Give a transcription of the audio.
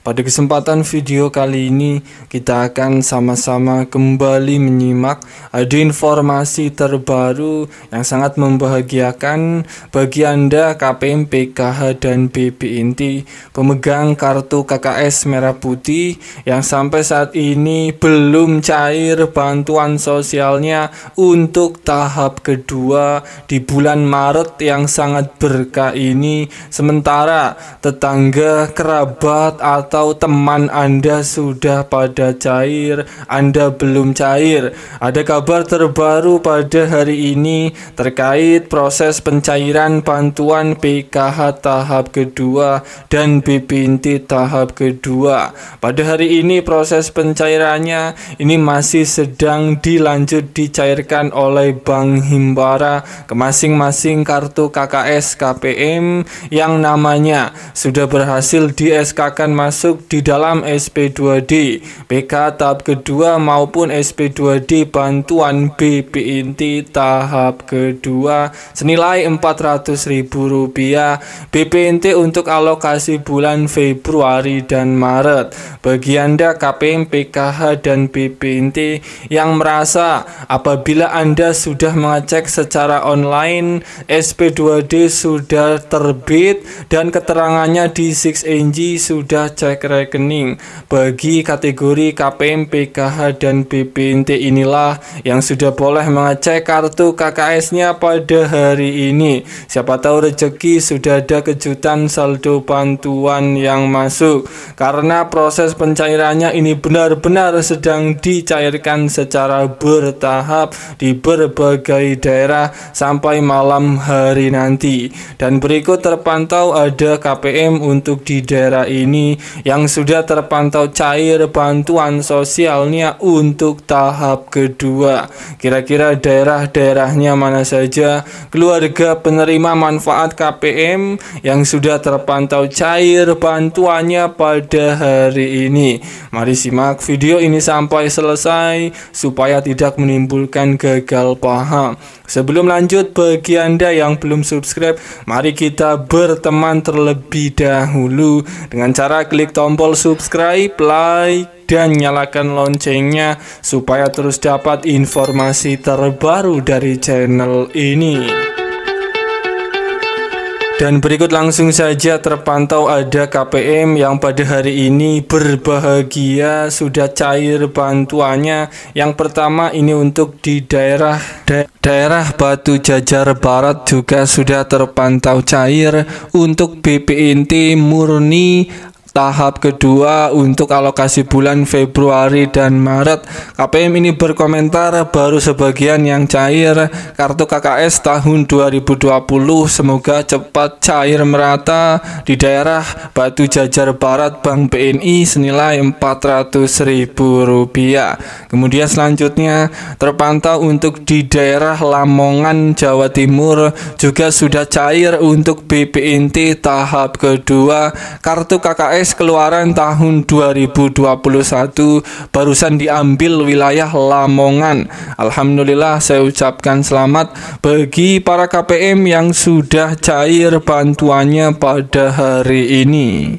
Pada kesempatan video kali ini kita akan sama-sama kembali menyimak ada informasi terbaru yang sangat membahagiakan bagi Anda KPM PKH dan BPNT pemegang kartu KKS Merah Putih yang sampai saat ini belum cair bantuan sosialnya untuk tahap kedua di bulan Maret yang sangat berkah ini sementara tetangga kerabat atau atau teman Anda sudah pada cair, Anda belum cair. Ada kabar terbaru pada hari ini terkait proses pencairan bantuan PKH tahap kedua dan BPNT tahap kedua. Pada hari ini proses pencairannya ini masih sedang dilanjut dicairkan oleh Bank Himbara ke masing-masing kartu KKS KPM yang namanya sudah berhasil di SK-kan Mas masuk di dalam SP2D, PK tahap kedua maupun SP2D bantuan BP inti tahap kedua senilai Rp400.000, BP inti untuk alokasi bulan Februari dan Maret. Bagi Anda KPM, PKH, dan BP inti yang merasa apabila Anda sudah mengecek secara online SP2D sudah terbit dan keterangannya di 6NG sudah cek cek rekening. Bagi kategori KPM, PKH, dan BPNT inilah yang sudah boleh mengecek kartu KKS-nya pada hari ini. Siapa tahu rezeki sudah ada kejutan saldo bantuan yang masuk. Karena proses pencairannya ini benar-benar sedang dicairkan secara bertahap di berbagai daerah sampai malam hari nanti. Dan berikut terpantau ada KPM untuk di daerah ini yang sudah terpantau cair bantuan sosialnya untuk tahap kedua. Kira-kira daerah-daerahnya mana saja keluarga penerima manfaat KPM yang sudah terpantau cair bantuannya pada hari ini. Mari simak video ini sampai selesai supaya tidak menimbulkan gagal paham. Sebelum lanjut, bagi Anda yang belum subscribe, mari kita berteman terlebih dahulu dengan cara klik klik tombol subscribe, like, dan nyalakan loncengnya supaya terus dapat informasi terbaru dari channel ini. Dan berikut langsung saja terpantau ada KPM yang pada hari ini berbahagia sudah cair bantuannya. Yang pertama ini untuk di daerah da daerah Batu Jajar Barat juga sudah terpantau cair untuk BPNT murni tahap kedua untuk alokasi bulan Februari dan Maret. KPM ini berkomentar baru sebagian yang cair kartu KKS tahun 2020 semoga cepat cair merata di daerah Batu Jajar Barat Bank BNI senilai Rp400.000. Kemudian selanjutnya terpantau untuk di daerah Lamongan Jawa Timur juga sudah cair untuk BPNT tahap kedua kartu KKS keluaran tahun 2021 barusan diambil wilayah Lamongan. Alhamdulillah saya ucapkan selamat bagi para KPM yang sudah cair bantuannya pada hari ini.